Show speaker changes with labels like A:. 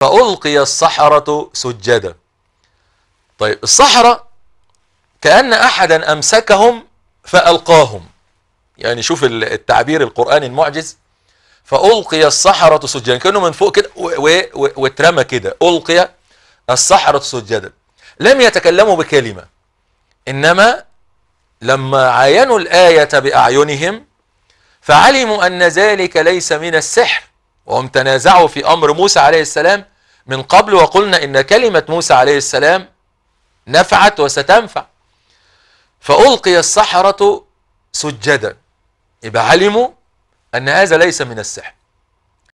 A: فألقي الصحرة سجدا طيب الصحرة كأن أحدا أمسكهم فألقاهم يعني شوف التعبير القرآني المعجز فألقي الصحرة سجدا كأنه من فوق كده واترمى كده ألقي الصحرة سجدا لم يتكلموا بكلمة إنما لما عاينوا الآية بأعينهم فعلموا أن ذلك ليس من السحر وهم تنازعوا في أمر موسى عليه السلام من قبل وقلنا إن كلمة موسى عليه السلام نفعت وستنفع فألقي السحرة سجدا يبقى علموا
B: أن هذا ليس من السحر